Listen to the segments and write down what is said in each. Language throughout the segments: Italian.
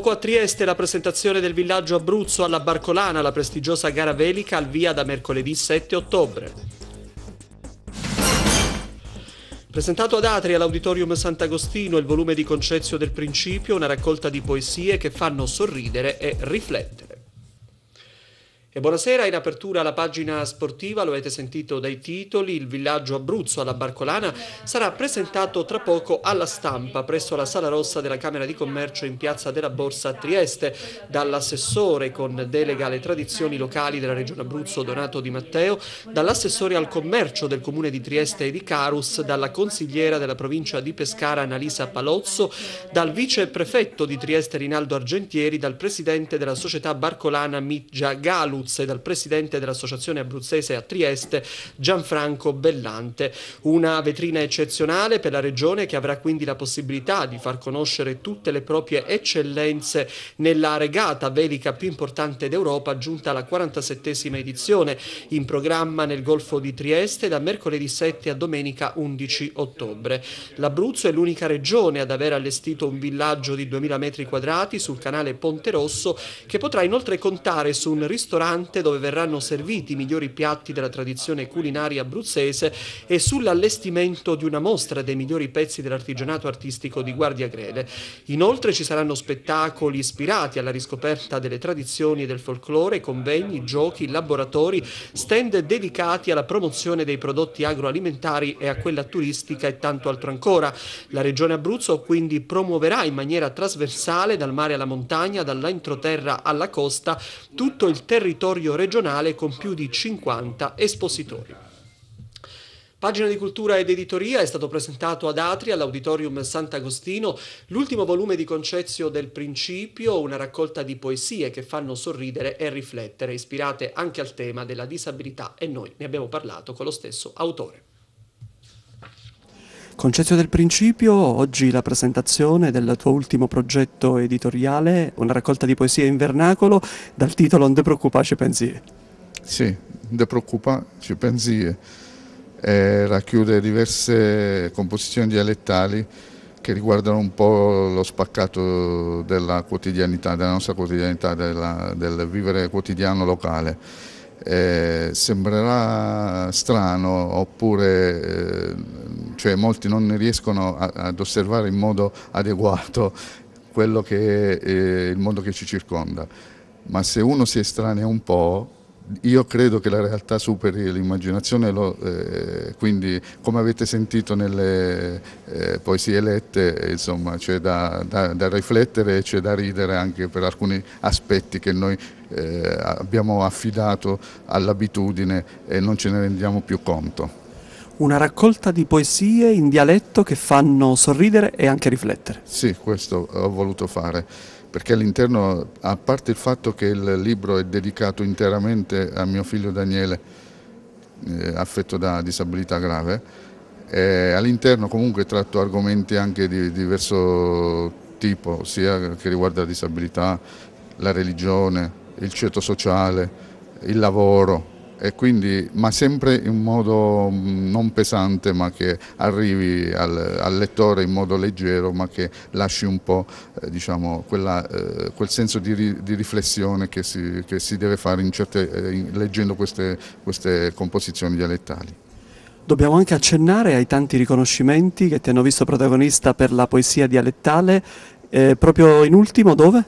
Poco a Trieste la presentazione del villaggio Abruzzo alla Barcolana, la prestigiosa gara velica al via da mercoledì 7 ottobre. Presentato ad Atri all'Auditorium Sant'Agostino il volume di Concezio del Principio, una raccolta di poesie che fanno sorridere e riflettere. E buonasera, in apertura alla pagina sportiva, lo avete sentito dai titoli, il villaggio Abruzzo alla Barcolana sarà presentato tra poco alla stampa presso la Sala Rossa della Camera di Commercio in Piazza della Borsa a Trieste dall'assessore con delega alle tradizioni locali della Regione Abruzzo Donato Di Matteo, dall'assessore al commercio del Comune di Trieste e di Carus, dalla consigliera della provincia di Pescara Annalisa Palozzo, dal viceprefetto di Trieste Rinaldo Argentieri, dal presidente della società Barcolana Mitgia Galu Abruzza e dal presidente dell'Associazione Abruzzese a Trieste, Gianfranco Bellante. Una vetrina eccezionale per la regione che avrà quindi la possibilità di far conoscere tutte le proprie eccellenze nella regata velica più importante d'Europa, giunta alla 47esima edizione, in programma nel Golfo di Trieste da mercoledì 7 a domenica 11 ottobre. L'Abruzzo è l'unica regione ad aver allestito un villaggio di 2000 metri quadrati sul canale Ponte Rosso che potrà inoltre contare su un ristorante ristorante dove verranno serviti i migliori piatti della tradizione culinaria abruzzese e sull'allestimento di una mostra dei migliori pezzi dell'artigianato artistico di Guardia Greve. Inoltre ci saranno spettacoli ispirati alla riscoperta delle tradizioni e del folklore, convegni, giochi, laboratori, stand dedicati alla promozione dei prodotti agroalimentari e a quella turistica e tanto altro ancora. La Regione Abruzzo quindi promuoverà in maniera trasversale dal mare alla montagna, dall'entroterra alla costa, tutto il territorio territorio regionale con più di 50 espositori. Pagina di Cultura ed Editoria è stato presentato ad Atria all'Auditorium Sant'Agostino l'ultimo volume di Concezio del Principio, una raccolta di poesie che fanno sorridere e riflettere, ispirate anche al tema della disabilità e noi ne abbiamo parlato con lo stesso autore. Concezio del Principio, oggi la presentazione del tuo ultimo progetto editoriale, una raccolta di poesie in vernacolo dal titolo Non preoccuparci pensieri. Sì, Non preoccuparci pensieri. Eh, racchiude diverse composizioni dialettali che riguardano un po' lo spaccato della quotidianità, della nostra quotidianità, della, del vivere quotidiano locale. Eh, sembrerà strano oppure eh, cioè molti non riescono a, ad osservare in modo adeguato quello che è eh, il mondo che ci circonda, ma se uno si estranea un po', io credo che la realtà superi l'immaginazione, eh, quindi come avete sentito nelle eh, poesie lette, eh, insomma c'è da, da, da, riflettere e c'è da ridere anche per alcuni aspetti che noi eh, abbiamo affidato all'abitudine e non ce ne rendiamo più conto una raccolta di poesie in dialetto che fanno sorridere e anche riflettere. Sì, questo ho voluto fare, perché all'interno, a parte il fatto che il libro è dedicato interamente a mio figlio Daniele, eh, affetto da disabilità grave, eh, all'interno comunque tratto argomenti anche di diverso tipo, sia che riguarda la disabilità, la religione, il ceto sociale, il lavoro, e quindi, ma sempre in modo mm, non pesante, ma che arrivi al, al lettore in modo leggero, ma che lasci un po' eh, diciamo, quella, eh, quel senso di, ri, di riflessione che si, che si, deve fare in certe, eh, in, leggendo queste, queste composizioni dialettali. Dobbiamo anche accennare ai tanti riconoscimenti che ti hanno visto protagonista per la poesia dialettale, eh, proprio in ultimo dove?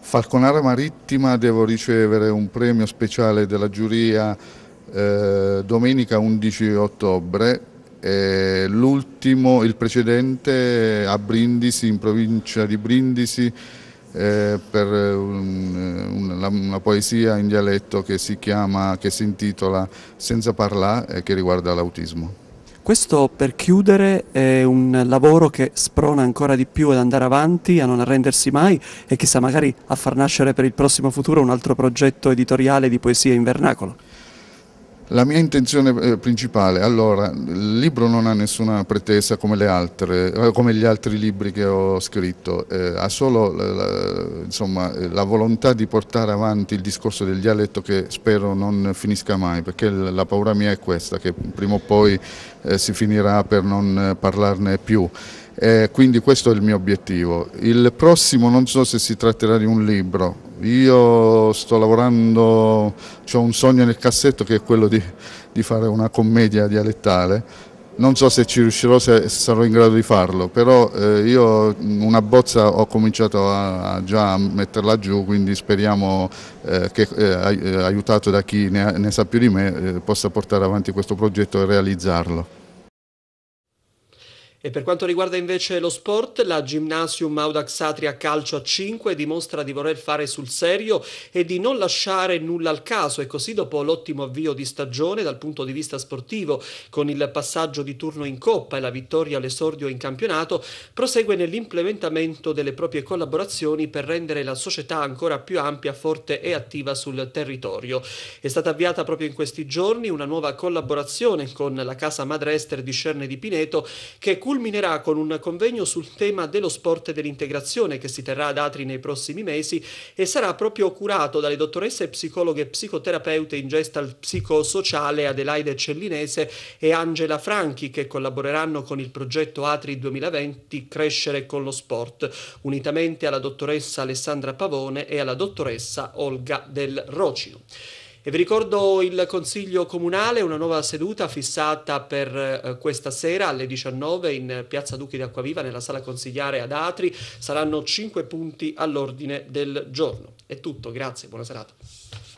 Falconara Marittima devo ricevere un premio speciale della giuria eh, domenica 11 ottobre, eh, l'ultimo, il precedente a Brindisi, in provincia di Brindisi, eh, per un, un, la, una poesia in dialetto che si, chiama, che si intitola Senza parlare e eh, che riguarda l'autismo. Questo per chiudere è un lavoro che sprona ancora di più ad andare avanti, a non arrendersi mai e chissà magari a far nascere per il prossimo futuro un altro progetto editoriale di poesia in vernacolo. La mia intenzione eh, principale, allora, il libro non ha nessuna pretesa come, altre, eh, come gli altri libri che ho scritto, eh, ha solo la, insomma, eh, la volontà di portare avanti il discorso del dialetto che spero non finisca mai, perché la paura mia è questa, che prima o poi eh, si finirà per non parlarne più. Eh, quindi questo è il mio obiettivo. Il prossimo non so se si tratterà di un libro, io sto lavorando, ho un sogno nel cassetto che è quello di, di, fare una commedia dialettale, non so se ci riuscirò, se sarò in grado di farlo, però eh, io una bozza ho cominciato a, a già a metterla giù, quindi speriamo eh, che eh, eh, aiutato da chi ne, ne, sa più di me eh, possa portare avanti questo progetto e realizzarlo. E per quanto riguarda invece lo sport, la Gymnasium Audax Atria Calcio a 5 dimostra di voler fare sul serio e di non lasciare nulla al caso e così dopo l'ottimo avvio di stagione dal punto di vista sportivo, con il passaggio di turno in Coppa e la vittoria all'esordio in campionato, prosegue nell'implementamento delle proprie collaborazioni per rendere la società ancora più ampia, forte e attiva sul territorio. È stata avviata proprio in questi giorni una nuova collaborazione con la casa madre Ester di Cerne di Pineto che cura culminerà con un convegno sul tema dello sport e dell'integrazione che si terrà ad Atri nei prossimi mesi e sarà proprio curato dalle dottoresse psicologhe e psicoterapeute in gestal psicosociale Adelaide Cellinese e Angela Franchi che collaboreranno con il progetto Atri 2020 Crescere con lo sport, unitamente alla dottoressa Alessandra Pavone e alla dottoressa Olga Del Rocino. E vi ricordo il Consiglio Comunale, una nuova seduta fissata per eh, questa sera alle 19 in Piazza Duchi d'Acquaviva nella sala consigliare ad Atri. Saranno 5 punti all'ordine del giorno. È tutto, grazie, buona serata.